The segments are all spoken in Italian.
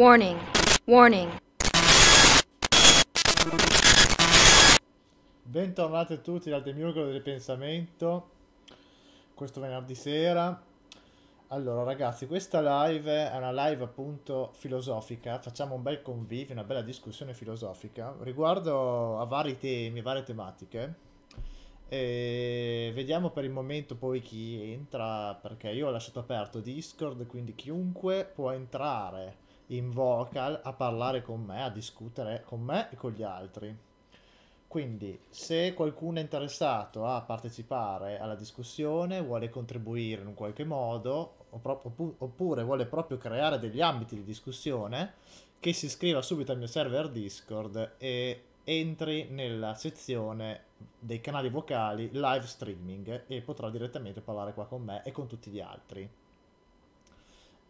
Warning! Warning! Bentornati tutti dal Demiurgo del Pensamento, questo venerdì sera. Allora ragazzi, questa live è una live appunto filosofica, facciamo un bel convivio, una bella discussione filosofica riguardo a vari temi, varie tematiche. E vediamo per il momento poi chi entra, perché io ho lasciato aperto Discord, quindi chiunque può entrare in vocal a parlare con me, a discutere con me e con gli altri. Quindi se qualcuno è interessato a partecipare alla discussione, vuole contribuire in un qualche modo oppure vuole proprio creare degli ambiti di discussione, che si iscriva subito al mio server Discord e entri nella sezione dei canali vocali live streaming e potrà direttamente parlare qua con me e con tutti gli altri.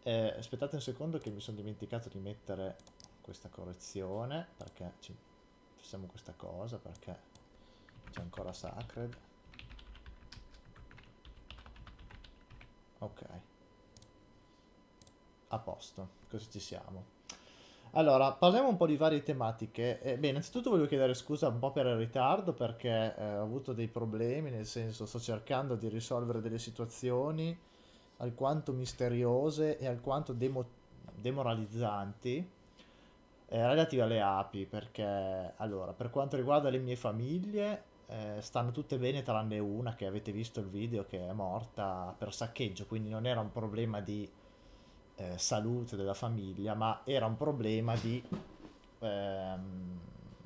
Eh, aspettate un secondo che mi sono dimenticato di mettere questa correzione, perché ci, facciamo questa cosa, perché c'è ancora Sacred. Ok. A posto, così ci siamo. Allora, parliamo un po' di varie tematiche. Eh, beh, innanzitutto voglio chiedere scusa un po' per il ritardo perché eh, ho avuto dei problemi, nel senso sto cercando di risolvere delle situazioni alquanto misteriose e alquanto demo- demoralizzanti eh, relative alle api, perché allora, per quanto riguarda le mie famiglie, eh, stanno tutte bene tranne una che avete visto il video che è morta per saccheggio, quindi non era un problema di eh, salute della famiglia, ma era un problema di ehm,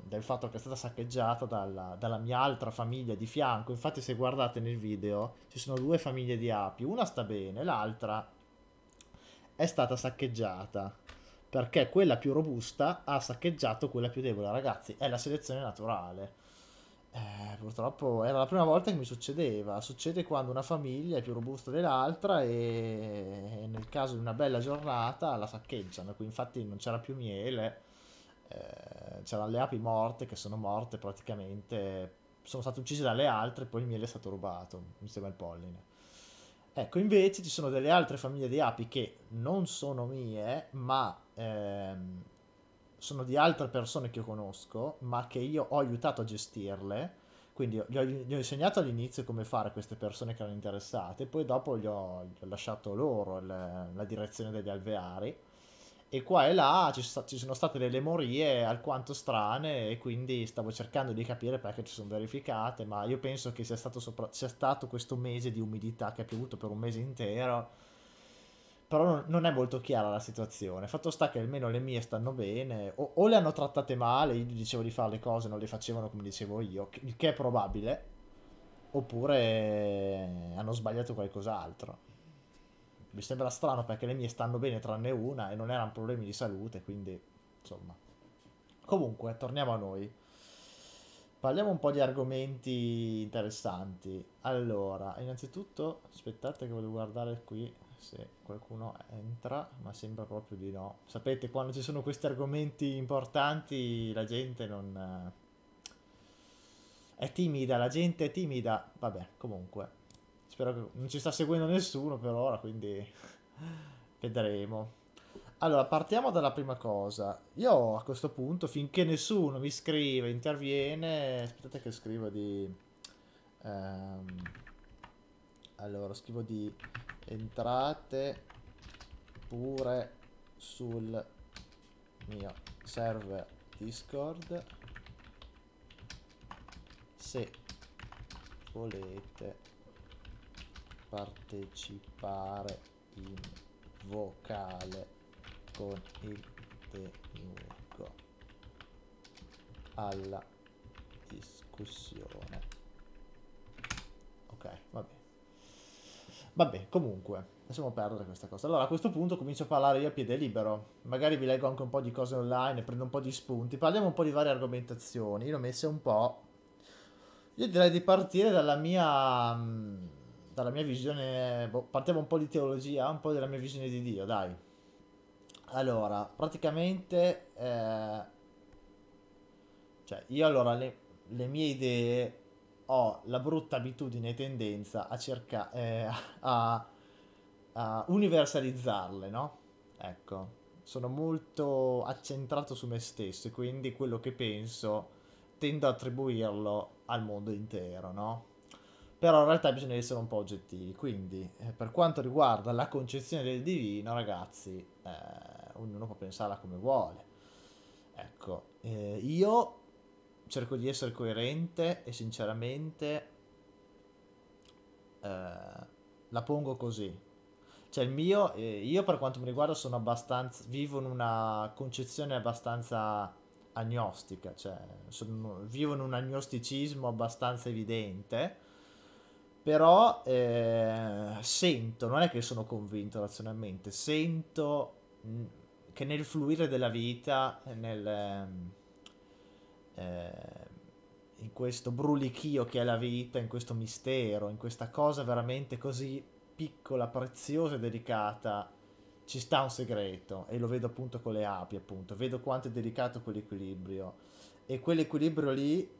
del fatto che è stata saccheggiata dalla, dalla, mia altra famiglia di fianco. Infatti, se guardate nel video, ci sono due famiglie di api. Una sta bene, l'altra è stata saccheggiata. Perché quella più robusta ha saccheggiato quella più debole, ragazzi. È la selezione naturale. Eh, purtroppo era la prima volta che mi succedeva. Succede quando una famiglia è più robusta dell'altra e, e nel caso di una bella giornata la saccheggiano. Qui infatti non c'era più miele eh, c'erano le api morte che sono morte praticamente, sono state uccise dalle altre e poi il miele è stato rubato insieme al polline. Ecco, invece ci sono delle altre famiglie di api che non sono mie, ma ehm, sono di altre persone che io conosco, ma che io ho aiutato a gestirle. Quindi gli ho, gli ho insegnato all'inizio come fare queste persone che erano interessate, poi dopo gli ho, gli ho lasciato loro le, la direzione degli alveari e qua e là ci, so, ci sono state delle morie alquanto strane e quindi stavo cercando di capire perché ci sono verificate, ma io penso che sia stato, sopra, sia stato questo mese di umidità che ha piovuto per un mese intero. Però non è molto chiara la situazione. Fatto sta che almeno le mie stanno bene, o, o le hanno trattate male, io gli dicevo di fare le cose, non le facevano come dicevo io, il che è probabile, oppure hanno sbagliato qualcos'altro mi sembra strano perché le mie stanno bene tranne una e non erano problemi di salute, quindi insomma. Comunque, torniamo a noi. Parliamo un po' di argomenti interessanti. Allora, innanzitutto, aspettate che voglio guardare qui se qualcuno entra, ma sembra proprio di no. Sapete, quando ci sono questi argomenti importanti, la gente non... Eh, è timida, la gente è timida. Vabbè, comunque. Spero che non ci sta seguendo nessuno per ora, quindi vedremo. Allora, partiamo dalla prima cosa. Io a questo punto, finché nessuno mi scrive, interviene... Aspettate che scrivo di... Ehm, allora, scrivo di entrate pure sul mio server Discord se volete partecipare in vocale con il demiurgo alla discussione. Ok, va bene. Vabbè, comunque, lasciamo perdere questa cosa. Allora, a questo punto comincio a parlare io a piede libero. Magari vi leggo anche un po' di cose online, prendo un po' di spunti. Parliamo un po' di varie argomentazioni. Io ho messa un po'... Io direi di partire dalla mia... Mm, dalla mia visione, boh, partiamo un po' di teologia, un po' della mia visione di Dio, dai. Allora, praticamente, eh, cioè io allora le, le, mie idee ho la brutta abitudine e tendenza a cercare, eh, a, a universalizzarle, no? Ecco, sono molto accentrato su me stesso e quindi quello che penso tendo ad attribuirlo al mondo intero, no? però in realtà bisogna essere un po' oggettivi. Quindi, eh, per quanto riguarda la concezione del divino, ragazzi, eh, ognuno può pensarla come vuole. Ecco, eh, io cerco di essere coerente e sinceramente eh, la pongo così. Cioè il mio, eh, io per quanto mi riguarda sono abbastanza, vivo in una concezione abbastanza agnostica, cioè sono, vivo in un agnosticismo abbastanza evidente, però eh, sento, non è che sono convinto razionalmente, sento mm, che nel fluire della vita, nel, ehm, eh, in questo brulichio che è la vita, in questo mistero, in questa cosa veramente così piccola, preziosa e delicata, ci sta un segreto e lo vedo appunto con le api, appunto, vedo quanto è delicato quell'equilibrio e quell'equilibrio lì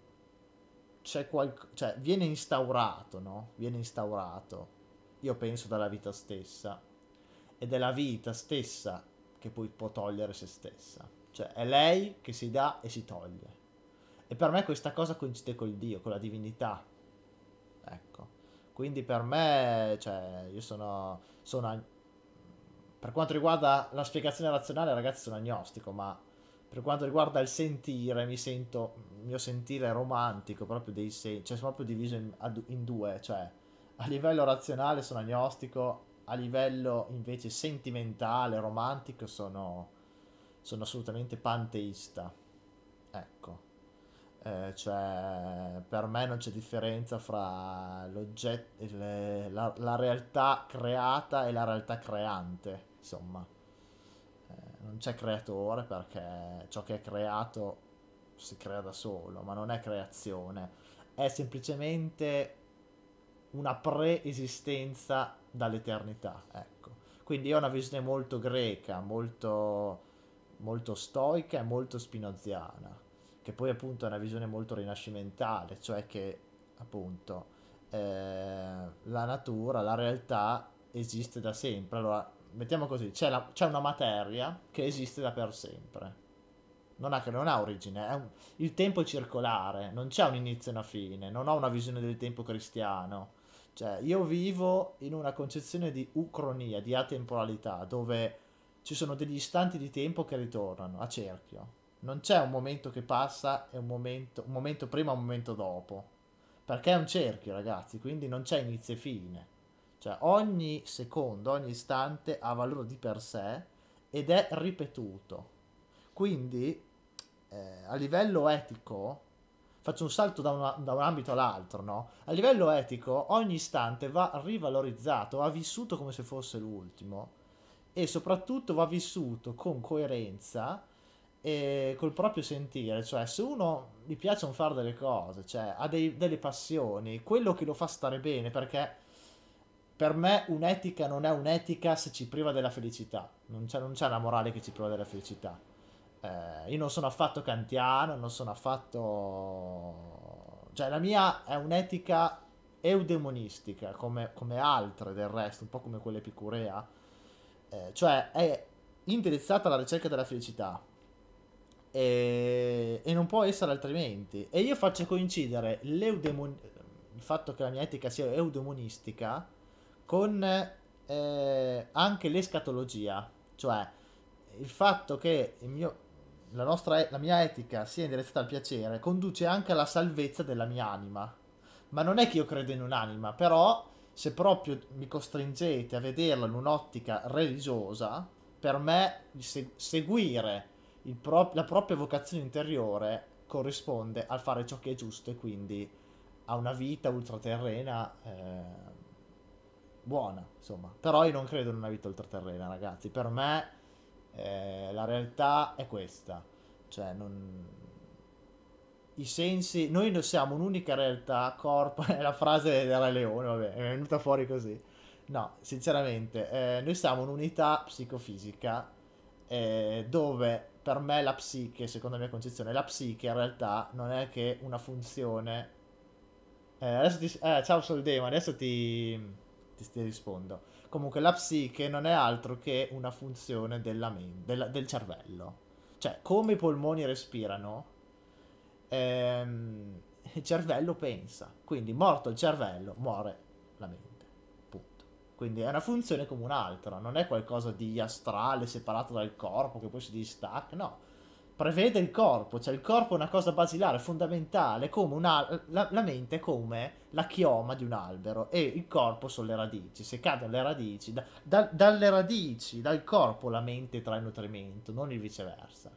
c'è qualcosa, cioè viene instaurato, no? Viene instaurato, io penso, dalla vita stessa. Ed è la vita stessa che poi può togliere se stessa. Cioè è lei che si dà e si toglie. E per me questa cosa coincide col Dio, con la divinità. Ecco. Quindi per me, cioè, io sono... sono per quanto riguarda la spiegazione razionale, ragazzi, sono agnostico, ma per quanto riguarda il sentire, mi sento, il mio sentire romantico, proprio dei sensi, cioè sono proprio diviso in, in due, cioè a livello razionale sono agnostico, a livello invece sentimentale, romantico sono, sono assolutamente panteista. Ecco. Eh, cioè, per me non c'è differenza fra l'oggetto, la, la realtà creata e la realtà creante, insomma non c'è creatore perché ciò che è creato si crea da solo, ma non è creazione, è semplicemente una preesistenza dall'eternità, ecco. Quindi è una visione molto greca, molto, molto stoica e molto spinoziana, che poi appunto è una visione molto rinascimentale, cioè che appunto eh, la natura, la realtà esiste da sempre. Allora mettiamo così, c'è, la, c'è una materia che esiste da per sempre. Non ha, non ha origine, un, il tempo è circolare, non c'è un inizio e una fine, non ho una visione del tempo cristiano. Cioè, io vivo in una concezione di ucronia, di atemporalità, dove ci sono degli istanti di tempo che ritornano a cerchio. Non c'è un momento che passa e un momento, un momento prima e un momento dopo. Perché è un cerchio, ragazzi, quindi non c'è inizio e fine. Cioè ogni secondo, ogni istante ha valore di per sé ed è ripetuto. Quindi eh, a livello etico, faccio un salto da, una, da un ambito all'altro, no? A livello etico ogni istante va rivalorizzato, va vissuto come se fosse l'ultimo e soprattutto va vissuto con coerenza e col proprio sentire, cioè se uno gli piace fare delle cose, cioè ha dei, delle passioni, quello che lo fa stare bene perché per me un'etica non è un'etica se ci priva della felicità, non c'è, non c'è una morale che ci priva della felicità. Eh, io non sono affatto kantiano, non sono affatto... cioè la mia è un'etica eudemonistica, come, come altre del resto, un po' come quella epicurea, eh, cioè è indirizzata alla ricerca della felicità e, e non può essere altrimenti. E io faccio coincidere l'eudemonistica, il fatto che la mia etica sia eudemonistica, con eh, anche l'escatologia, cioè il fatto che il mio, la, nostra, la mia etica sia indirizzata al piacere conduce anche alla salvezza della mia anima. Ma non è che io credo in un'anima, però se proprio mi costringete a vederla in un'ottica religiosa, per me se- seguire pro- la propria vocazione interiore corrisponde al fare ciò che è giusto e quindi a una vita ultraterrena. Eh buona, insomma. Però io non credo in una vita ultraterrena, ragazzi. Per me eh, la realtà è questa. Cioè, non... I sensi... Noi non siamo un'unica realtà, corpo... È la frase del Re Leone, vabbè, è venuta fuori così. No, sinceramente, eh, noi siamo un'unità psicofisica eh, dove per me la psiche, secondo la mia concezione, la psiche in realtà non è che una funzione... Eh, adesso ti... Eh, ciao Soldema, adesso ti ti, ti rispondo. Comunque la psiche non è altro che una funzione della men- della, del cervello. Cioè, come i polmoni respirano, ehm, il cervello pensa. Quindi morto il cervello, muore la mente. Punto. Quindi è una funzione come un'altra, non è qualcosa di astrale separato dal corpo che poi si distacca, no prevede il corpo, cioè il corpo è una cosa basilare, fondamentale, come una, la, la mente è come la chioma di un albero e il corpo sono le radici, se cadono le radici, da, da, dalle radici, dal corpo la mente trae nutrimento, non il viceversa.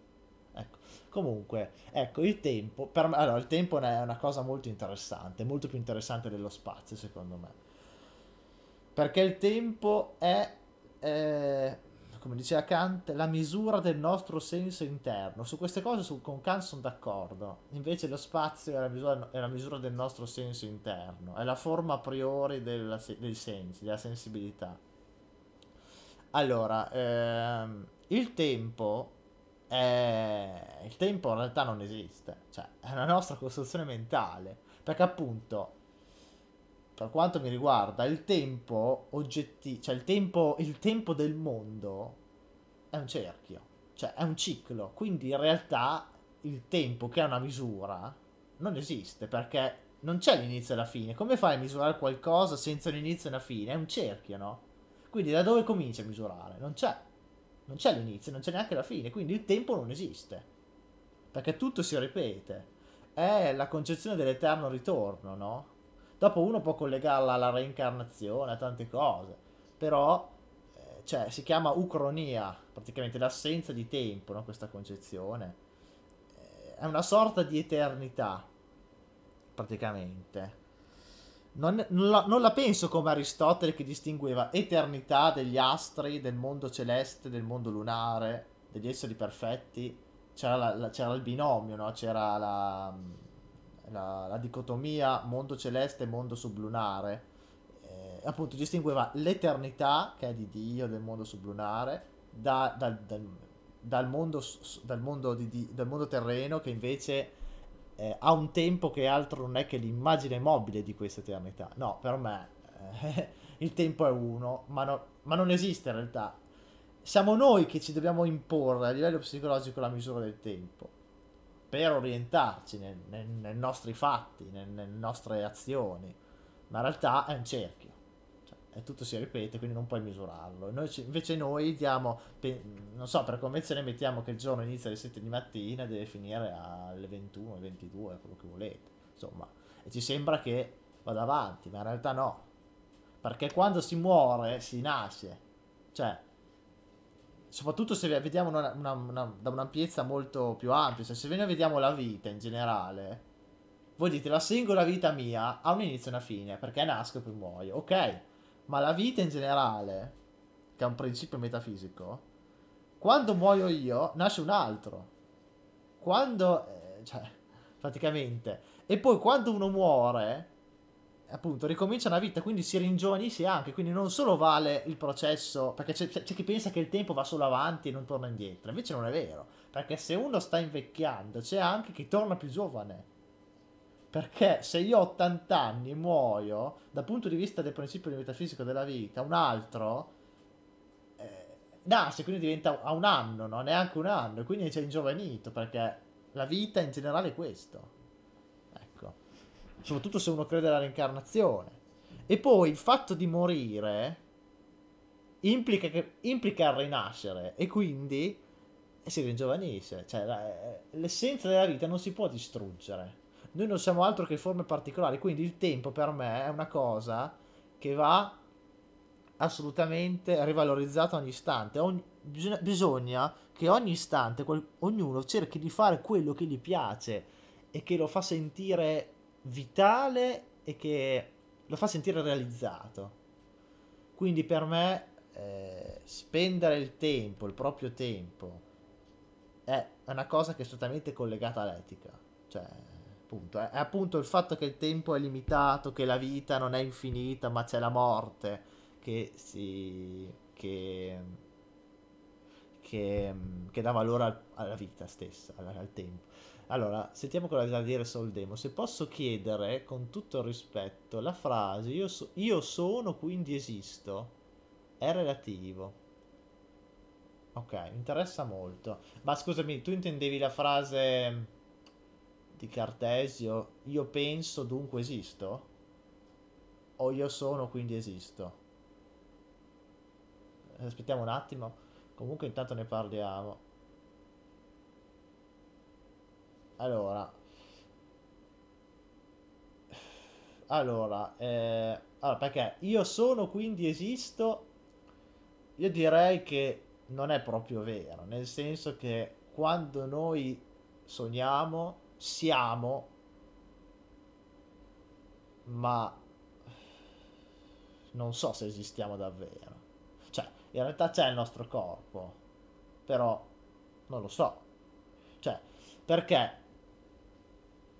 Ecco. Comunque, ecco, il tempo, per me, allora, il tempo è una cosa molto interessante, molto più interessante dello spazio secondo me, perché il tempo è... Eh, come diceva Kant, la misura del nostro senso interno. Su queste cose su, con Kant sono d'accordo. Invece lo spazio è la, misura, è la, misura, del nostro senso interno, è la forma a priori della, dei sensi, della sensibilità. Allora, ehm, il tempo è... il tempo in realtà non esiste, cioè è una nostra costruzione mentale, perché appunto per quanto mi riguarda, il tempo oggettivo, cioè il tempo, il tempo del mondo è un cerchio, cioè è un ciclo, quindi in realtà il tempo che è una misura non esiste perché non c'è l'inizio e la fine. Come fai a misurare qualcosa senza un inizio e una fine? È un cerchio, no? Quindi da dove cominci a misurare? Non c'è. Non c'è l'inizio, non c'è neanche la fine, quindi il tempo non esiste. Perché tutto si ripete. È la concezione dell'eterno ritorno, no? Dopo uno può collegarla alla reincarnazione, a tante cose, però eh, cioè, si chiama ucronia, praticamente l'assenza di tempo, no? questa concezione. Eh, è una sorta di eternità, praticamente. Non, non, la, non, la, penso come Aristotele che distingueva eternità degli astri, del mondo celeste, del mondo lunare, degli esseri perfetti. C'era, la, la, c'era il binomio, no? c'era la la, la dicotomia mondo celeste e mondo sublunare, eh, appunto distingueva l'eternità, che è di Dio, del mondo sublunare, da, dal, dal, dal, mondo, dal, mondo di, dal mondo terreno che invece eh, ha un tempo che altro non è che l'immagine mobile di questa eternità. No, per me eh, il tempo è uno, ma, no, ma non esiste in realtà. Siamo noi che ci dobbiamo imporre a livello psicologico la misura del tempo per orientarci nel, nel, nei nostri fatti, nel, nelle nostre azioni, ma in realtà è un cerchio. Cioè, e tutto si ripete, quindi non puoi misurarlo. Noi ci, invece noi diamo, pe, non so, per convenzione mettiamo che il giorno inizia alle 7 di mattina e deve finire alle 21, 22, quello che volete. Insomma, e ci sembra che vada avanti, ma in realtà no. Perché quando si muore si nasce. Cioè, soprattutto se vediamo una, una, una, da un'ampiezza molto più ampia, cioè se noi vediamo la vita in generale, voi dite la singola vita mia ha un inizio e una fine, perché nasco e poi muoio, ok, ma la vita in generale, che è un principio metafisico, quando muoio io nasce un altro, quando, eh, cioè, praticamente, e poi quando uno muore, appunto ricomincia una vita, quindi si ringiovanisce anche, quindi non solo vale il processo, perché c'è, c'è, chi pensa che il tempo va solo avanti e non torna indietro, invece non è vero, perché se uno sta invecchiando c'è anche chi torna più giovane. Perché se io ho 80 anni e muoio, dal punto di vista del principio di metafisico della vita, un altro eh, nasce, quindi diventa a un anno, no? neanche un anno, quindi si è ingiovanito, perché la vita in generale è questo. Soprattutto se uno crede alla reincarnazione. E poi il fatto di morire implica, che, implica rinascere e quindi si ringiovanisce. Cioè, la, l'essenza della vita non si può distruggere. Noi non siamo altro che forme particolari, quindi il tempo per me è una cosa che va assolutamente rivalorizzata ogni istante. Ogni, bisogna, bisogna, che ogni istante quel, ognuno cerchi di fare quello che gli piace e che lo fa sentire vitale e che lo fa sentire realizzato. Quindi per me eh, spendere il tempo, il proprio tempo, è una cosa che è totalmente collegata all'etica. Cioè, appunto, è, è appunto il fatto che il tempo è limitato, che la vita non è infinita, ma c'è la morte, che si... che... che, che dà valore al, alla vita stessa, al, al tempo. Allora, sentiamo cosa da dire sul demo. Se posso chiedere, con tutto il rispetto, la frase io, so io sono, quindi esisto, è relativo. Ok, mi interessa molto. Ma scusami, tu intendevi la frase mm, di Cartesio, io penso, dunque esisto? O io sono, quindi esisto? Aspettiamo un attimo. Comunque intanto ne parliamo. Allora. Allora, eh, allora, perché io sono quindi esisto, io direi che non è proprio vero, nel senso che quando noi sogniamo siamo, ma non so se esistiamo davvero. Cioè, in realtà c'è il nostro corpo, però non lo so. Cioè, perché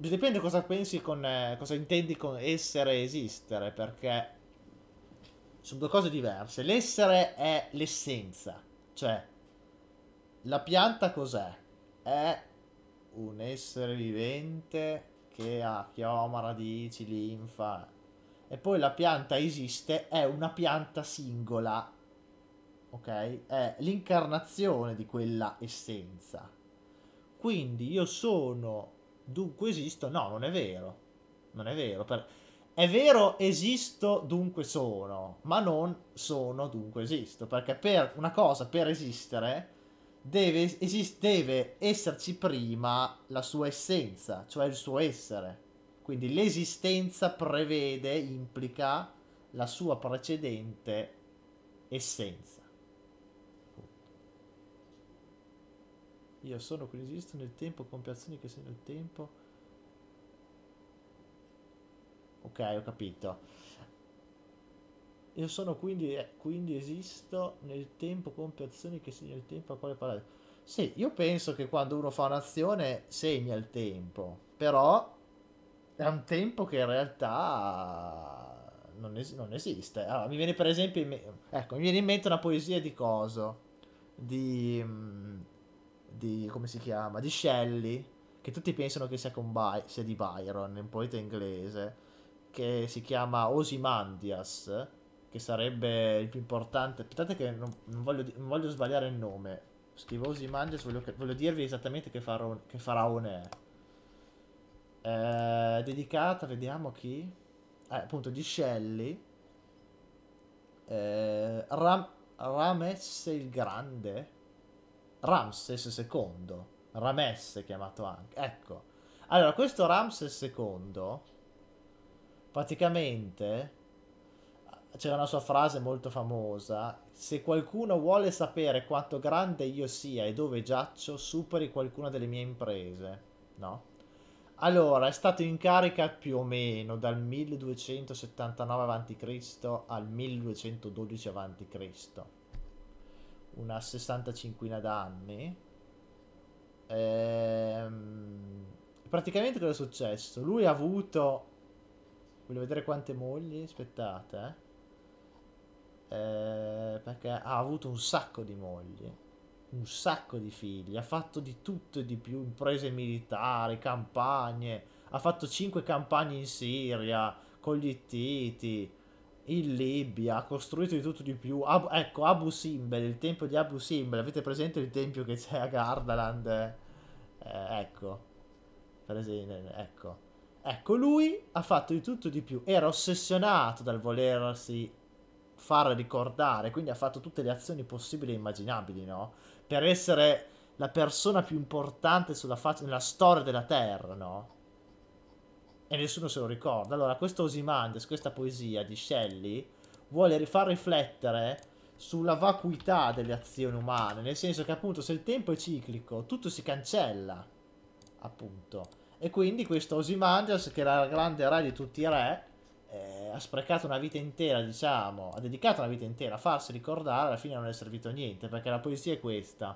Dipende cosa pensi con... Eh, cosa intendi con essere e esistere, perché sono due cose diverse. L'essere è l'essenza, cioè la pianta cos'è? È un essere vivente che ha chioma, radici, linfa. E poi la pianta esiste, è una pianta singola, ok? È l'incarnazione di quella essenza. Quindi io sono dunque esisto. No, non è vero. Non è vero. Per... È vero, esisto, dunque sono, ma non sono, dunque esisto. Perché per una cosa, per esistere, deve, esist- deve esserci prima la sua essenza, cioè il suo essere. Quindi l'esistenza prevede, implica la sua precedente essenza. io sono coesisto nel tempo con azioni che se nel tempo ok ho capito io sono quindi, eh, quindi esisto nel tempo compio azioni che segna il tempo a quale parola sì io penso che quando uno fa un'azione segna il tempo però è un tempo che in realtà non, es non esiste allora, mi viene per esempio ecco mi viene in mente una poesia di coso di um, di come si chiama? Di Shelley, che tutti pensano che sia, By- sia di Byron, un poeta inglese, che si chiama Osimandias, che sarebbe il più importante. Aspettate che non, non, voglio, non voglio, sbagliare il nome. Scrivo Osimandias, voglio, voglio dirvi esattamente che, faraone, che faraone è. Eh, dedicata, vediamo chi. Eh, appunto di Shelley. Eh, Ram Ramesse il Grande Ramses II, Ramesse chiamato anche, ecco. Allora, questo Ramses II, praticamente, c'era una sua frase molto famosa, se qualcuno vuole sapere quanto grande io sia e dove giaccio, superi qualcuna delle mie imprese, no? Allora, è stato in carica più o meno dal 1279 a.C. al 1212 a.C una 65 d'anni. Ehm, praticamente cosa è successo? Lui ha avuto... Voglio vedere quante mogli, aspettate. Eh. eh. perché ha avuto un sacco di mogli. Un sacco di figli. Ha fatto di tutto e di più. Imprese militari, campagne. Ha fatto 5 campagne in Siria con gli ittiti in Libia, ha costruito di tutto di più. Ab ecco, Abu Simbel, il tempio di Abu Simbel. Avete presente il tempio che c'è a Gardaland? Eh, ecco. Presente, ecco. Ecco, lui ha fatto di tutto di più. Era ossessionato dal volersi far ricordare, quindi ha fatto tutte le azioni possibili e immaginabili, no? Per essere la persona più importante sulla faccia, nella storia della Terra, no? e nessuno se lo ricorda. Allora, questo Osimandes, questa poesia di Shelley, vuole far riflettere sulla vacuità delle azioni umane, nel senso che appunto se il tempo è ciclico, tutto si cancella, appunto. E quindi questo Osimandes, che era il grande re di tutti i re, eh, ha sprecato una vita intera, diciamo, ha dedicato una vita intera a farsi ricordare, alla fine non è servito a niente, perché la poesia è questa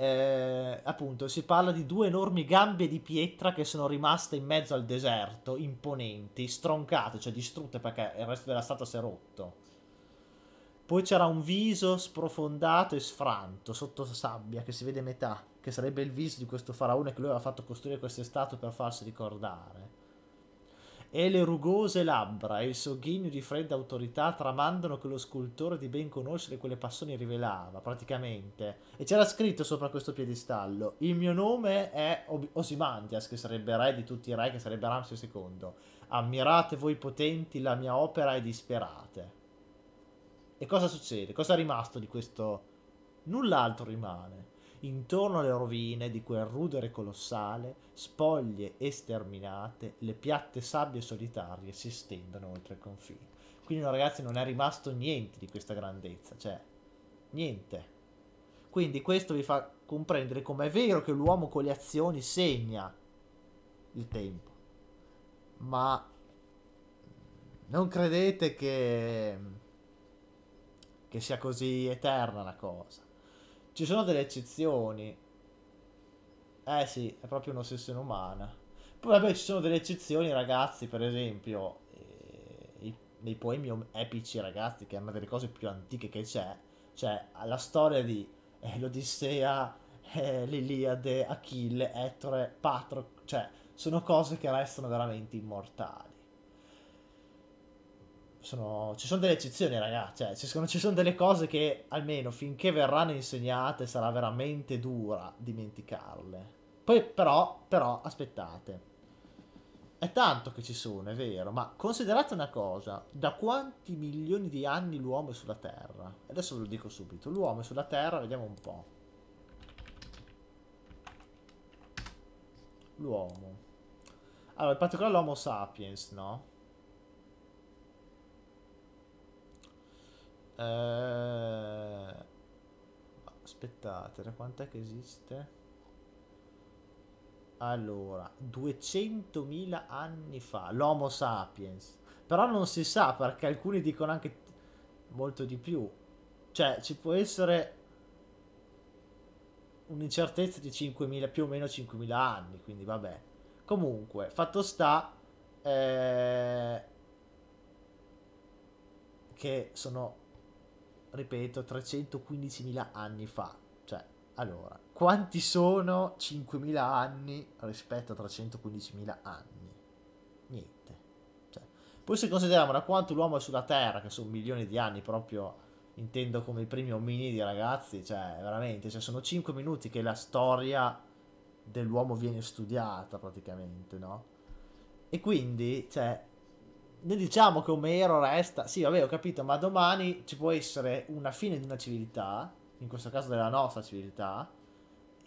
eh, appunto si parla di due enormi gambe di pietra che sono rimaste in mezzo al deserto, imponenti, stroncate, cioè distrutte perché il resto della statua si è rotto. Poi c'era un viso sprofondato e sfranto sotto sabbia che si vede metà, che sarebbe il viso di questo faraone che lui aveva fatto costruire queste statue per farsi ricordare e le rugose labbra e il sogghigno di fredda autorità tramandano che lo scultore di ben conoscere quelle passioni rivelava, praticamente. E c'era scritto sopra questo piedistallo, il mio nome è Ob- Osimandias, che sarebbe re di tutti i re, che sarebbe Ramses II. Ammirate voi potenti la mia opera e disperate. E cosa succede? Cosa è rimasto di questo? Null'altro rimane intorno alle rovine di quel rudere colossale, spoglie e sterminate, le piatte sabbie solitarie si estendono oltre il confine. Quindi no, ragazzi non è rimasto niente di questa grandezza, cioè niente. Quindi questo vi fa comprendere come è vero che l'uomo con le azioni segna il tempo, ma non credete che, che sia così eterna la cosa. Ci sono delle eccezioni. Eh sì, è proprio un'ossessione umana. Poi vabbè ci sono delle eccezioni ragazzi, per esempio, eh, nei poemi epici ragazzi, che è una delle cose più antiche che c'è, cioè la storia di eh, l'Odissea, eh, l'Iliade, Achille, Ettore, Patro, cioè sono cose che restano veramente immortali sono, ci sono delle eccezioni, ragazzi. Cioè, ci sono, ci sono delle cose che almeno finché verranno insegnate sarà veramente dura dimenticarle. Poi, però, però, aspettate. È tanto che ci sono, è vero, ma considerate una cosa, da quanti milioni di anni l'uomo è sulla Terra? Adesso ve lo dico subito, l'uomo è sulla Terra, vediamo un po'. L'uomo. Allora, in particolare l'Homo sapiens, no? Eh, aspettate, da quant'è che esiste? Allora, 200.000 anni fa, l'Homo sapiens. Però non si sa perché alcuni dicono anche molto di più. Cioè, ci può essere un'incertezza di 5.000, più o meno 5.000 anni, quindi vabbè. Comunque, fatto sta eh, che sono ripeto, 315.000 anni fa. Cioè, allora, quanti sono 5.000 anni rispetto a 315.000 anni? Niente. Cioè, poi se consideriamo da quanto l'uomo è sulla Terra, che sono milioni di anni proprio intendo come i primi ominidi, ragazzi, cioè veramente, cioè, sono 5 minuti che la storia dell'uomo viene studiata praticamente, no? E quindi, cioè, noi diciamo che Omero resta, sì vabbè ho capito, ma domani ci può essere una fine di una civiltà, in questo caso della nostra civiltà,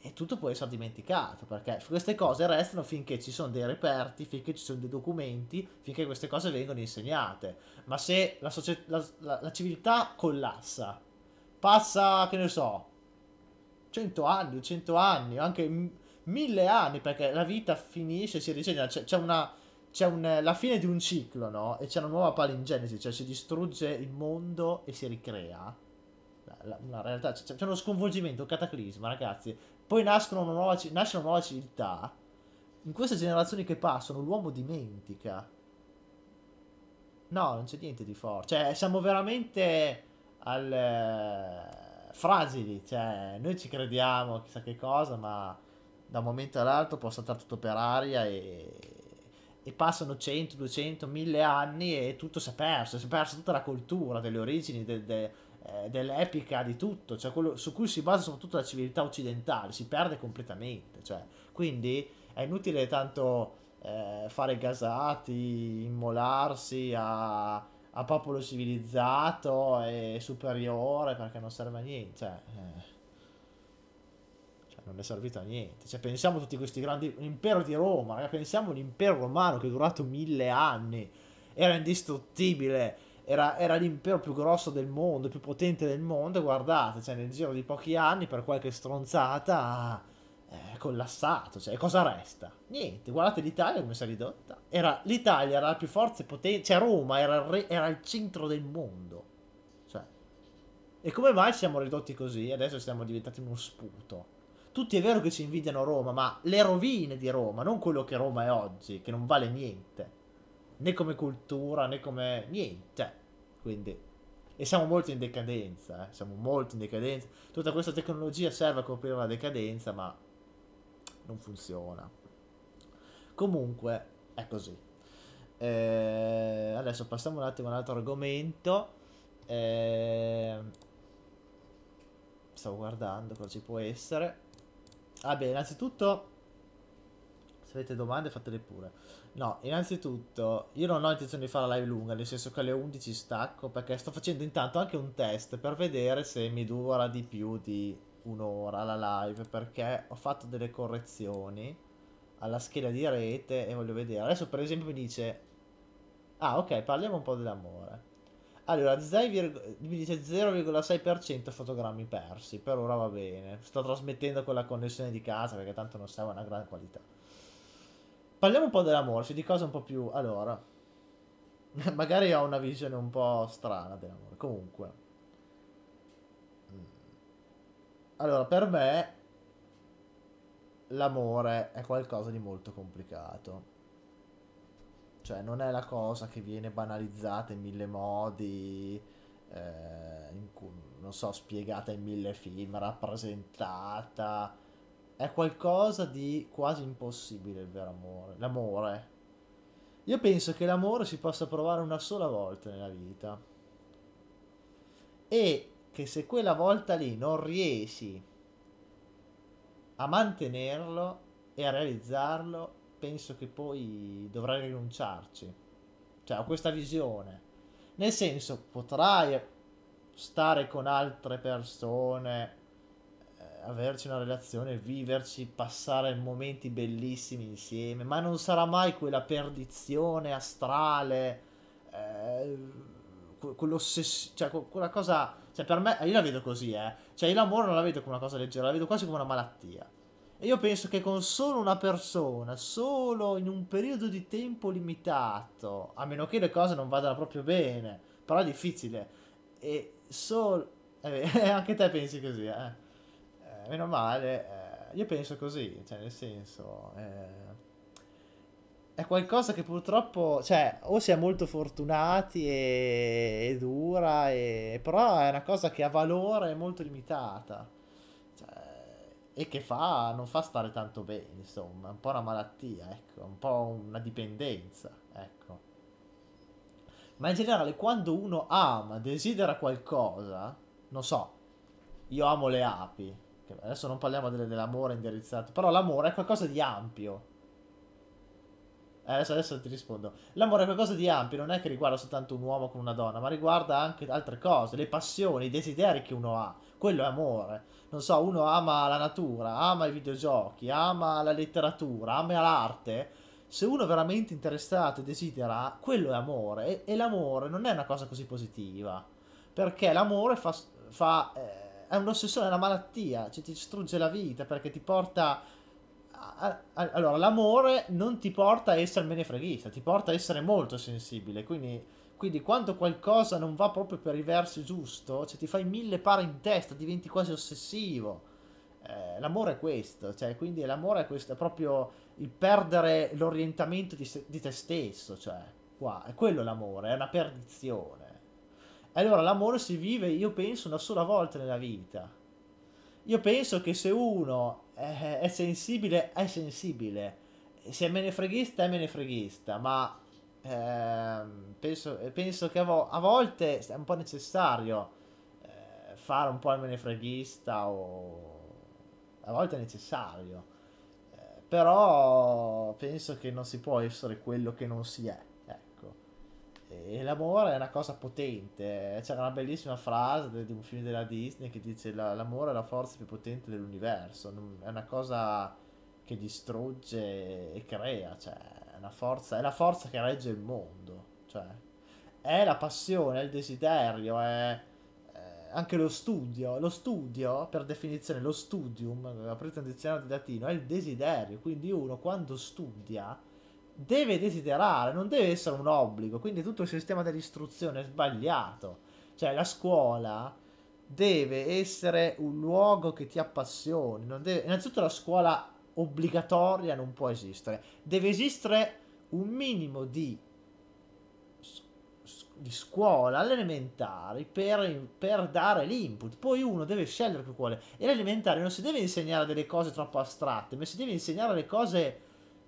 e tutto può essere dimenticato, perché queste cose restano finché ci sono dei reperti, finché ci sono dei documenti, finché queste cose vengono insegnate. Ma se la, la, la, la civiltà collassa, passa, che ne so, 100 anni, 100 anni, anche mille anni, perché la vita finisce, si risegna, c'è una c'è un, eh, la fine di un ciclo, no? E c'è una nuova palingenesi, cioè si distrugge il mondo e si ricrea. La, la, la realtà, c'è, c'è, uno sconvolgimento, un cataclisma, ragazzi. Poi nascono una nuova, nasce una nuova civiltà. In queste generazioni che passano, l'uomo dimentica. No, non c'è niente di forte. Cioè, siamo veramente al... Eh, fragili, cioè, noi ci crediamo, chissà che cosa, ma da un momento all'altro può saltare tutto per aria e e passano 100, 200, 1000 anni e tutto si è perso, si è persa tutta la cultura delle origini, de, de, eh, dell'epica, di tutto, cioè quello su cui si basa soprattutto la civiltà occidentale, si perde completamente, cioè. quindi è inutile tanto eh, fare gasati, immolarsi a, a, popolo civilizzato e superiore perché non serve a niente. Cioè, eh non è servito a niente. Cioè, pensiamo a tutti questi grandi... L'impero di Roma, ragazzi, pensiamo all'impero romano che è durato mille anni. Era indistruttibile. Era, era l'impero più grosso del mondo, più potente del mondo. Guardate, cioè, nel giro di pochi anni, per qualche stronzata, eh, è collassato. Cioè, cosa resta? Niente. Guardate l'Italia come si è ridotta. l'Italia era la più forte e potente. Cioè, Roma era il, re, era il centro del mondo. Cioè. E come mai siamo ridotti così? Adesso siamo diventati uno sputo tutti è vero che ci invidiano Roma, ma le rovine di Roma, non quello che Roma è oggi, che non vale niente, né come cultura, né come niente. Quindi e siamo molto in decadenza, eh? siamo molto in decadenza. Tutta questa tecnologia serve a coprire la decadenza, ma non funziona. Comunque è così. Eh, adesso passiamo un attimo ad un altro argomento. Eh, stavo guardando cosa ci può essere. Ah innanzitutto, se avete domande fatele pure. No, innanzitutto, io non ho intenzione di fare la live lunga, nel senso che alle 11 stacco, perché sto facendo intanto anche un test per vedere se mi dura di più di un'ora la live, perché ho fatto delle correzioni alla scheda di rete e voglio vedere. Adesso per esempio mi dice... Ah ok, parliamo un po' dell'amore. Allora, mi dice 0,6% fotogrammi persi, per ora va bene. Sto trasmettendo con la connessione di casa perché tanto non serve una gran qualità. Parliamo un po' dell'amore, di cose un po' più... Allora, magari ho una visione un po' strana dell'amore, comunque. Mm. Allora, per me l'amore è qualcosa di molto complicato cioè non è la cosa che viene banalizzata in mille modi, eh, in cui, non so, spiegata in mille film, rappresentata. È qualcosa di quasi impossibile il vero amore. L'amore. Io penso che l'amore si possa provare una sola volta nella vita. E che se quella volta lì non riesci a mantenerlo e a realizzarlo penso che poi dovrai rinunciarci. Cioè, ho questa visione. Nel senso, potrai stare con altre persone, eh, averci una relazione, viverci, passare momenti bellissimi insieme, ma non sarà mai quella perdizione astrale, eh, quell'ossessione, cioè quella cosa, cioè per me, io la vedo così, eh, cioè io l'amore non la vedo come una cosa leggera, la vedo quasi come una malattia. E io penso che con solo una persona, solo in un periodo di tempo limitato, a meno che le cose non vadano proprio bene, però è difficile, e solo... Eh, eh, anche te pensi così, eh? eh meno male, eh, io penso così, cioè nel senso... Eh, è qualcosa che purtroppo, cioè, o si è molto fortunati e, e dura, e, però è una cosa che ha valore molto limitata e che fa, non fa stare tanto bene, insomma, un po' una malattia, ecco, un po' una dipendenza, ecco. Ma in generale, quando uno ama, desidera qualcosa, non so, io amo le api, adesso non parliamo delle, dell'amore indirizzato, però l'amore è qualcosa di ampio. Eh, adesso, adesso ti rispondo. L'amore è qualcosa di ampio, non è che riguarda soltanto un uomo con una donna, ma riguarda anche altre cose, le passioni, i desideri che uno ha quello è amore. Non so, uno ama la natura, ama i videogiochi, ama la letteratura, ama l'arte. Se uno è veramente interessato e desidera, quello è amore. E, e l'amore non è una cosa così positiva. Perché l'amore fa, fa, eh, è un'ossessione, è una malattia, cioè ti distrugge la vita perché ti porta allora l'amore non ti porta a essere menefreghista, ti porta a essere molto sensibile, quindi quindi quando qualcosa non va proprio per i versi giusto, cioè ti fai mille pare in testa, diventi quasi ossessivo. Eh, l'amore è questo, cioè, quindi l'amore è questo, è proprio il perdere l'orientamento di, se, di te stesso, cioè, qua, è quello l'amore, è una perdizione. E allora l'amore si vive, io penso, una sola volta nella vita. Io penso che se uno è, è sensibile, è sensibile, se è menefreghista, è menefreghista, ma eh, penso, penso, che a, vo a, volte è un po' necessario eh, fare un po' il menefreghista o a volte è necessario eh, però penso che non si può essere quello che non si è ecco e l'amore è una cosa potente eh, c'è una bellissima frase di un film della Disney che dice l'amore è la forza più potente dell'universo è una cosa che distrugge e crea cioè una forza, è la forza che regge il mondo, cioè è la passione, è il desiderio, è, è eh, anche lo studio, lo studio per definizione, lo studium, aprite un dizionario di latino, è il desiderio, quindi uno quando studia deve desiderare, non deve essere un obbligo, quindi tutto il sistema dell'istruzione è sbagliato, cioè la scuola deve essere un luogo che ti appassioni, deve, innanzitutto la scuola obbligatoria non può esistere. Deve esistere un minimo di, di scuola all'elementare per, per, dare l'input. Poi uno deve scegliere che vuole. E l'elementare non si deve insegnare delle cose troppo astratte, ma si deve insegnare le cose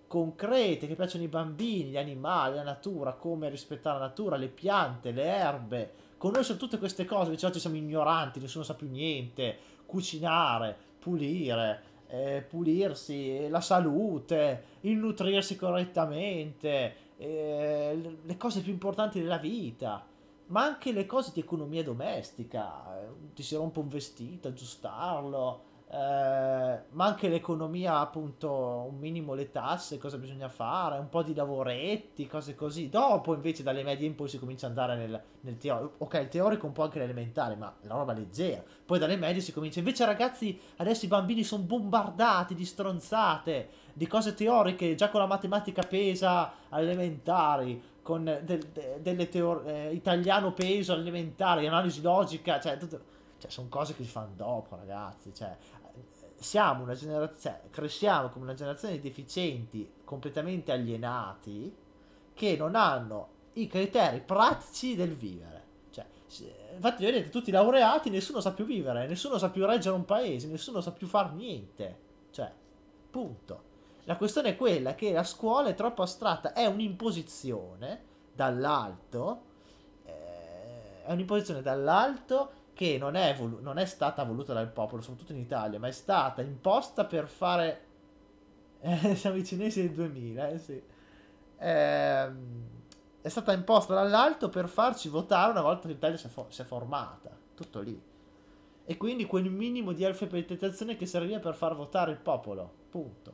concrete che piacciono i bambini, gli animali, la natura, come rispettare la natura, le piante, le erbe. Conoscere tutte queste cose, invece oggi oh, siamo ignoranti, nessuno sa più niente. Cucinare, pulire, eh, pulirsi, la salute, il nutrirsi correttamente, eh, le cose più importanti della vita, ma anche le cose di economia domestica, eh, ti si rompe un vestito, aggiustarlo, eh, ma anche l'economia, appunto, un minimo le tasse, cosa bisogna fare, un po' di lavoretti, cose così. Dopo, invece, dalle medie in poi si comincia ad andare nel, nel teorico. Ok, il teorico un po' anche l'elementare, ma la roba leggera. Poi dalle medie si comincia. Invece, ragazzi, adesso i bambini sono bombardati di stronzate, di cose teoriche, già con la matematica pesa elementari con del, de, delle teorie eh, italiano peso elementare, analisi logica, cioè, tutto, cioè sono cose che si fanno dopo, ragazzi. Cioè, siamo una generazione, cresciamo come una generazione di deficienti completamente alienati che non hanno i criteri pratici del vivere. Cioè, infatti, vedete, tutti i laureati, nessuno sa più vivere, nessuno sa più reggere un paese, nessuno sa più far niente. Cioè, punto. La questione è quella che la scuola è troppo astratta, è un'imposizione dall'alto, eh, è un'imposizione dall'alto che non è, volu- non è stata voluta dal popolo, soprattutto in Italia, ma è stata imposta per fare... Eh, siamo i cinesi del 2000, eh, sì. Ehm è stata imposta dall'alto per farci votare una volta che l'Italia si è, fo- si è, formata. Tutto lì. E quindi quel minimo di alfabetizzazione che serviva per far votare il popolo. Punto.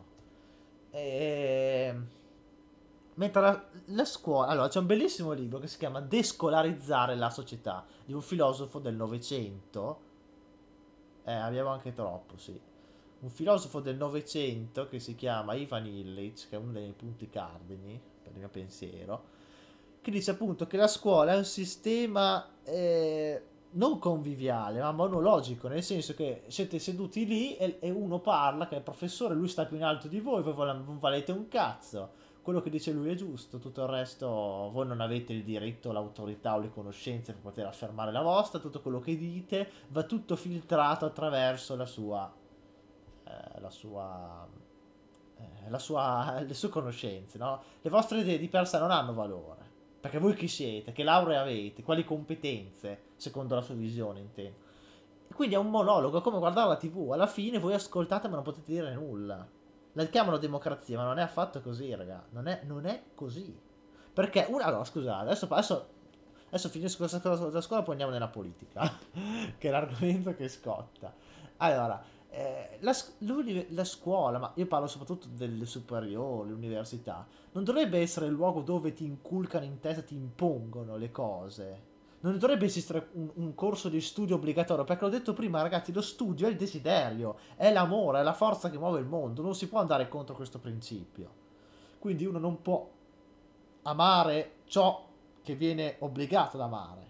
E... Ehm, mentre la, la scuola... Allora, c'è un bellissimo libro che si chiama Descolarizzare la società, di un filosofo del Novecento. Eh, abbiamo anche troppo, sì. Un filosofo del Novecento che si chiama Ivan Illich, che è uno dei punti cardini per il mio pensiero, che dice appunto che la scuola è un sistema eh, non conviviale ma monologico, nel senso che siete seduti lì e, e uno parla, che è il professore, lui sta più in alto di voi, voi non valete un cazzo quello che dice lui è giusto, tutto il resto voi non avete il diritto, l'autorità o le conoscenze per poter affermare la vostra, tutto quello che dite va tutto filtrato attraverso la sua, eh, la sua, eh, la sua, le sue conoscenze, no? Le vostre idee di persa non hanno valore, perché voi chi siete, che laurea avete, quali competenze, secondo la sua visione intendo. Quindi è un monologo, è come guardare la tv, alla fine voi ascoltate ma non potete dire nulla la chiamano democrazia, ma non è affatto così, raga. Non è, non è così. Perché, una, No, scusa, adesso, adesso, adesso finisco questa cosa della scuola, poi andiamo nella politica, che è l'argomento che scotta. Allora, eh, la, la, scuola, ma io parlo soprattutto delle superiori, l'università, non dovrebbe essere il luogo dove ti inculcano in testa, ti impongono le cose non dovrebbe esistere un, un, corso di studio obbligatorio, perché l'ho detto prima, ragazzi, lo studio è il desiderio, è l'amore, è la forza che muove il mondo, non si può andare contro questo principio. Quindi uno non può amare ciò che viene obbligato ad amare.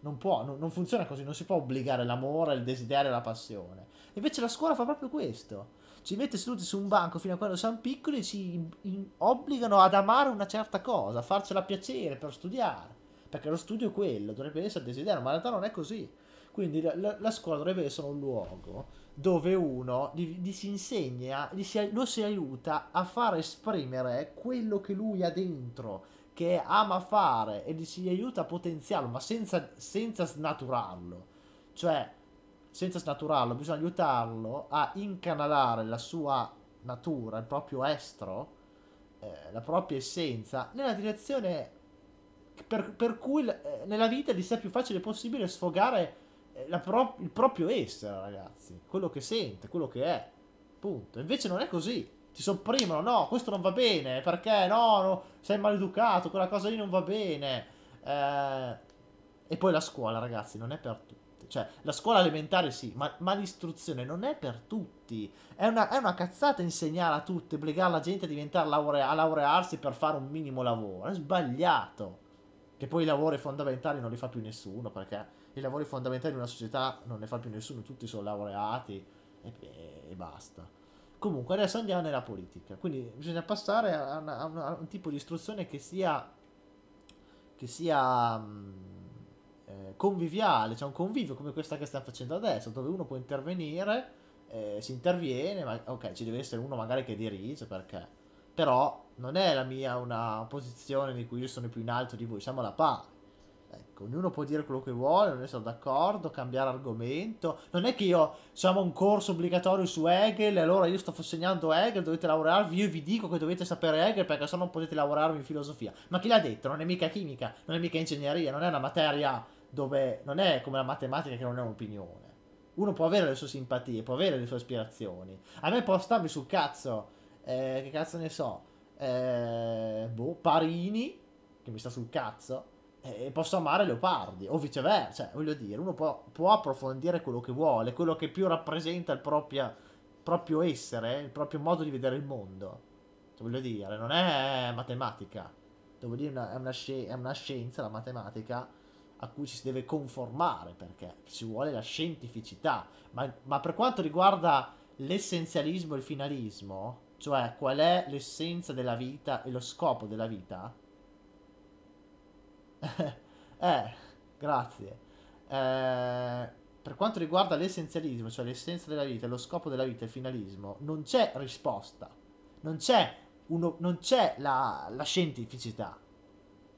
Non può, non, non funziona così, non si può obbligare l'amore, il desiderio, la passione. Invece la scuola fa proprio questo. Ci mette seduti su un banco fino a quando siamo piccoli e ci in, in, obbligano ad amare una certa cosa, a farcela piacere per studiare perché lo studio è quello, dovrebbe essere il desiderio, ma in realtà non è così. Quindi la, la scuola dovrebbe essere un luogo dove uno gli, gli si insegna, gli si, lo si aiuta a far esprimere quello che lui ha dentro, che ama fare e gli si aiuta a potenziarlo, ma senza, senza snaturarlo. Cioè, senza snaturarlo, bisogna aiutarlo a incanalare la sua natura, il proprio estro, eh, la propria essenza, nella direzione per, per cui eh, nella vita è di sé più facile possibile sfogare eh, pro, il proprio essere, ragazzi. Quello che sente, quello che è. Punto. Invece non è così. Ti sopprimono, no, questo non va bene, perché no, no sei maleducato, quella cosa lì non va bene. Eh, e poi la scuola, ragazzi, non è per tutti cioè la scuola elementare sì, ma, ma l'istruzione non è per tutti. È una, è una cazzata insegnare a tutti, obbligare la gente a, laurea, a laurearsi per fare un minimo lavoro. È sbagliato. Che poi i lavori fondamentali non li fa più nessuno, perché i lavori fondamentali di una società non ne fa più nessuno, tutti sono laureati e, e basta. Comunque adesso andiamo nella politica, quindi bisogna passare a, una, a, una, a un tipo di istruzione che sia, che sia mm, eh, conviviale, cioè un convivio come questa che stiamo facendo adesso, dove uno può intervenire, eh, si interviene, ma ok ci deve essere uno magari che dirige perché, però non è la mia una posizione di cui io sono più in alto di voi, siamo alla pari. Ecco, ognuno può dire quello che vuole, non essere d'accordo, cambiare argomento. Non è che io siamo un corso obbligatorio su Hegel, e allora io sto segnando Hegel, dovete lavorarvi, io vi dico che dovete sapere Hegel perché se no non potete lavorarvi in filosofia. Ma chi l'ha detto? Non è mica chimica, non è mica ingegneria, non è una materia dove non è come la matematica che non è un'opinione. Uno può avere le sue simpatie, può avere le sue aspirazioni. A me può starmi sul cazzo, eh, che cazzo ne so eh, boh, Parini, che mi sta sul cazzo, eh, e posso amare Leopardi, o viceversa, cioè, voglio dire, uno può, può, approfondire quello che vuole, quello che più rappresenta il propria, proprio essere, il proprio modo di vedere il mondo. Cioè, voglio dire, non è matematica, devo dire, una, è, una è una scienza, la matematica, a cui ci si deve conformare, perché ci vuole la scientificità, ma, ma per quanto riguarda l'essenzialismo e il finalismo, cioè, qual è l'essenza della vita e lo scopo della vita? eh, grazie. Eh, per quanto riguarda l'essenzialismo, cioè l'essenza della vita, lo scopo della vita e il finalismo, non c'è risposta. Non c'è, uno, non c'è la, la scientificità.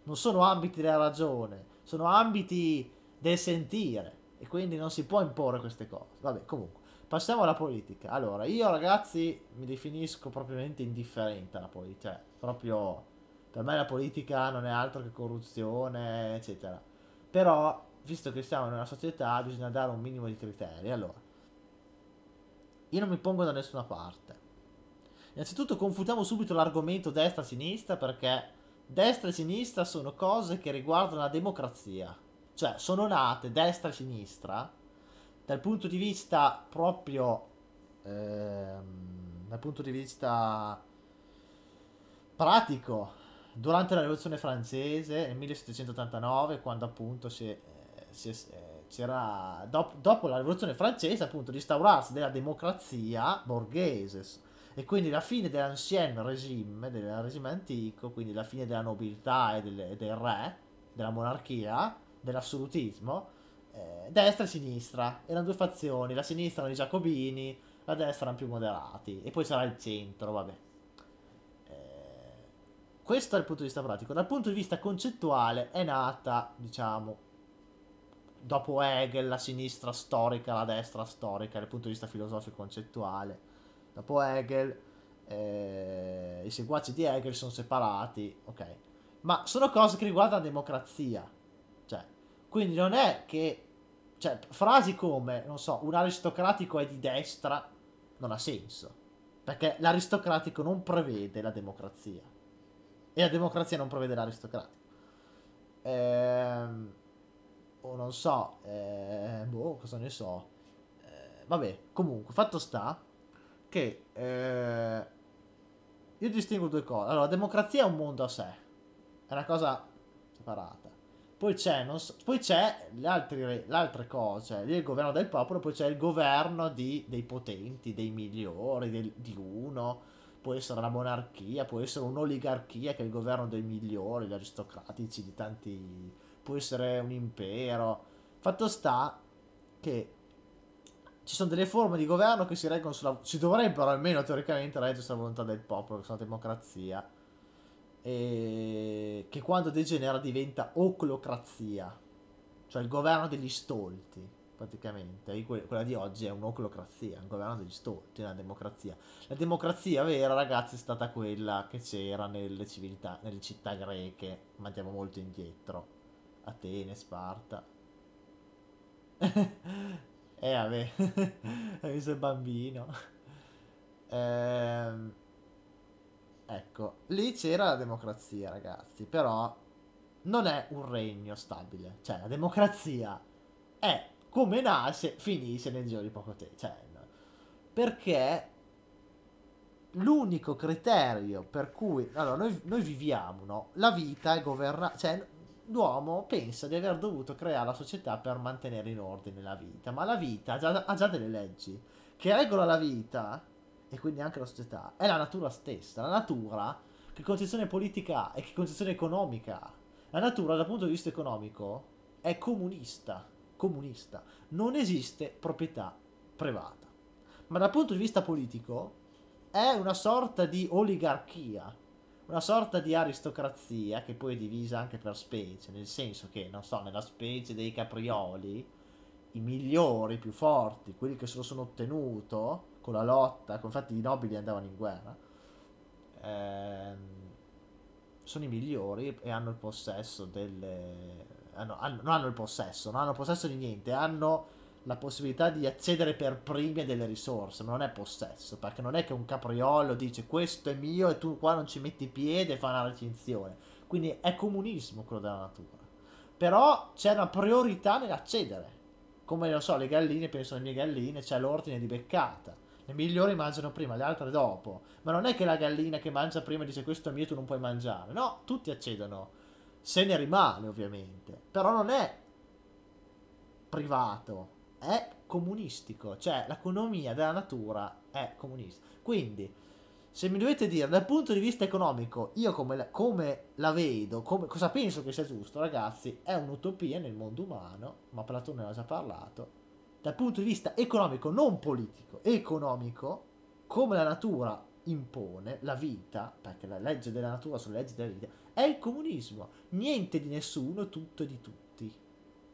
Non sono ambiti della ragione, sono ambiti del sentire. E quindi non si può imporre queste cose. Vabbè, comunque. Passiamo alla politica. Allora, io ragazzi mi definisco propriamente indifferente alla politica. Cioè, proprio per me la politica non è altro che corruzione, eccetera. Però, visto che siamo in una società, bisogna dare un minimo di criteri. Allora, io non mi pongo da nessuna parte. Innanzitutto confutiamo subito l'argomento destra-sinistra perché destra e sinistra sono cose che riguardano la democrazia. Cioè, sono nate destra e sinistra dal punto di vista proprio ehm, dal punto di vista pratico durante la rivoluzione francese nel 1789 quando appunto c'era dop, dopo la rivoluzione francese appunto l'instaurarsi della democrazia borghese e quindi la fine dell'ancien regime del regime antico quindi la fine della nobiltà e del, del re della monarchia dell'assolutismo eh, destra e sinistra. Erano due fazioni, la sinistra erano i giacobini, la destra erano più moderati. E poi sarà il centro, vabbè. Eh, questo dal punto di vista pratico. Dal punto di vista concettuale è nata, diciamo, dopo Hegel la sinistra storica, la destra storica, dal punto di vista filosofico-concettuale. Dopo Hegel eh, i seguaci di Hegel sono separati, ok. Ma sono cose che riguardano la democrazia. Quindi non è che... Cioè, frasi come, non so, un aristocratico è di destra, non ha senso. Perché l'aristocratico non prevede la democrazia. E la democrazia non prevede l'aristocratico. Ehm, o non so, eh, boh, cosa ne so. Eh, vabbè, comunque, fatto sta che eh, io distingo due cose. Allora, la democrazia è un mondo a sé, è una cosa separata. Poi c'è, so, poi c'è l'altra cosa, cioè, lì il governo del popolo, poi c'è il governo di, dei potenti, dei migliori, del, di uno, può essere la monarchia, può essere un'oligarchia che è il governo dei migliori, gli aristocratici, di tanti... può essere un impero. Fatto sta che ci sono delle forme di governo che si reggono sulla... si dovrebbero almeno teoricamente reggere sulla volontà del popolo, che sono la democrazia eh, che quando degenera diventa oclocrazia, cioè il governo degli stolti, praticamente. quella di oggi è un'oclocrazia, un governo degli stolti, una democrazia. La democrazia vera, ragazzi, è stata quella che c'era nelle, civiltà, nelle città greche, ma andiamo molto indietro. Atene, Sparta. eh vabbè, hai visto il bambino. Ehm... Ecco, lì c'era la democrazia, ragazzi, però non è un regno stabile. Cioè, la democrazia è come nasce, finisce nel giro di poco tempo. Cioè, no. perché l'unico criterio per cui... Allora, noi, noi viviamo, no? La vita è governata... Cioè, l'uomo pensa di aver dovuto creare la società per mantenere in ordine la vita, ma la vita ha già, ha già delle leggi che regola la vita e quindi anche la società, è la natura stessa. La natura, che concezione politica ha e che concezione economica ha? La natura, dal punto di vista economico, è comunista. Comunista. Non esiste proprietà privata. Ma dal punto di vista politico, è una sorta di oligarchia, una sorta di aristocrazia che poi è divisa anche per specie, nel senso che, non so, nella specie dei caprioli, i migliori, i più forti, quelli che se lo sono ottenuto, con la lotta, con infatti i nobili andavano in guerra, ehm, sono i migliori e hanno il possesso delle... Hanno, hanno, non hanno il possesso, non hanno possesso di niente, hanno la possibilità di accedere per primi a delle risorse, ma non è possesso, perché non è che un capriolo dice questo è mio e tu qua non ci metti piede e fa una recinzione, quindi è comunismo quello della natura. Però c'è una priorità nell'accedere, come lo so, le galline, penso alle mie galline, c'è l'ordine di beccata le migliori mangiano prima, le altre dopo. Ma non è che la gallina che mangia prima dice questo è mio, tu non puoi mangiare. No, tutti accedono. Se ne rimane, ovviamente. Però non è privato, è comunistico. Cioè, l'economia della natura è comunista. Quindi, se mi dovete dire dal punto di vista economico, io come la, come la vedo, come, cosa penso che sia giusto, ragazzi, è un'utopia nel mondo umano, ma Platone ne ha già parlato, dal punto di vista economico, non politico, economico, come la natura impone, la vita, perché la legge della natura sono le leggi della vita, è il comunismo. Niente di nessuno, tutto di tutti.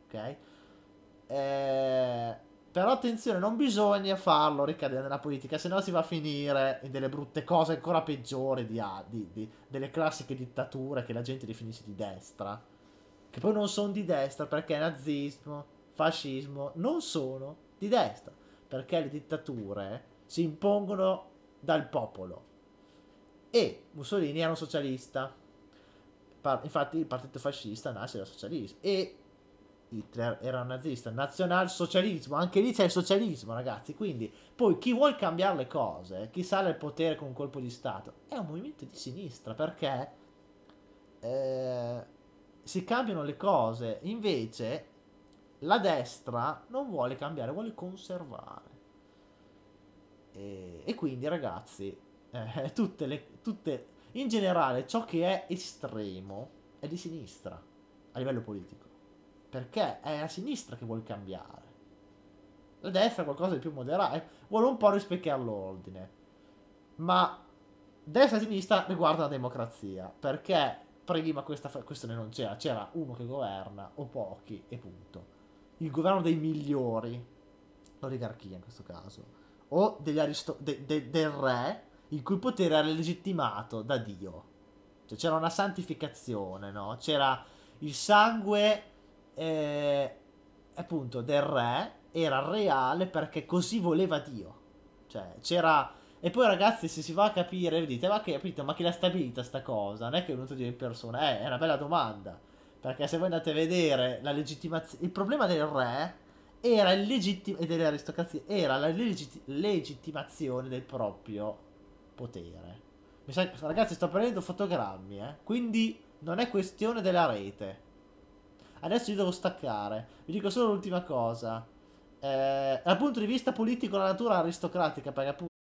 Ok? Eh, però attenzione, non bisogna farlo ricadere nella politica, se no si va a finire in delle brutte cose ancora peggiori di, di, di, delle classiche dittature che la gente definisce di destra. Che poi non sono di destra perché è nazismo, fascismo non sono di destra, perché le dittature si impongono dal popolo. E Mussolini era un socialista. Infatti il partito fascista nasce dal socialismo. E Hitler era un nazista, nazionalsocialismo, anche lì c'è il socialismo ragazzi, quindi poi chi vuole cambiare le cose, chi sale al potere con un colpo di Stato, è un movimento di sinistra perché eh, si cambiano le cose, invece la destra non vuole cambiare, vuole conservare. E, e quindi ragazzi, eh, tutte le, tutte, in generale ciò che è estremo è di sinistra a livello politico. Perché è la sinistra che vuole cambiare. La destra è qualcosa di più moderato, eh, vuole un po' rispecchiare l'ordine. Ma destra e sinistra riguarda la democrazia. Perché prima questa questione non c'era, c'era uno che governa o pochi e punto il governo dei migliori, l'oligarchia in questo caso, o de- de- del re, il cui potere era legittimato da Dio. Cioè c'era una santificazione, no? C'era il sangue, eh, appunto, del re, era reale perché così voleva Dio. Cioè c'era... E poi ragazzi, se si va a capire, dite, ma che, capito, ma chi l'ha stabilita sta cosa? Non è che è venuto Dio in persona. Eh, è una bella domanda. Perché se voi andate a vedere la legittimazione... Il problema del re era il legittimo. e delle aristocrazie era la legit- legittimazione del proprio potere. Mi sa- ragazzi, sto prendendo fotogrammi, eh? quindi non è questione della rete. Adesso io devo staccare. Vi dico solo l'ultima cosa. Eh, dal punto di vista politico, la natura aristocratica, perché appunto.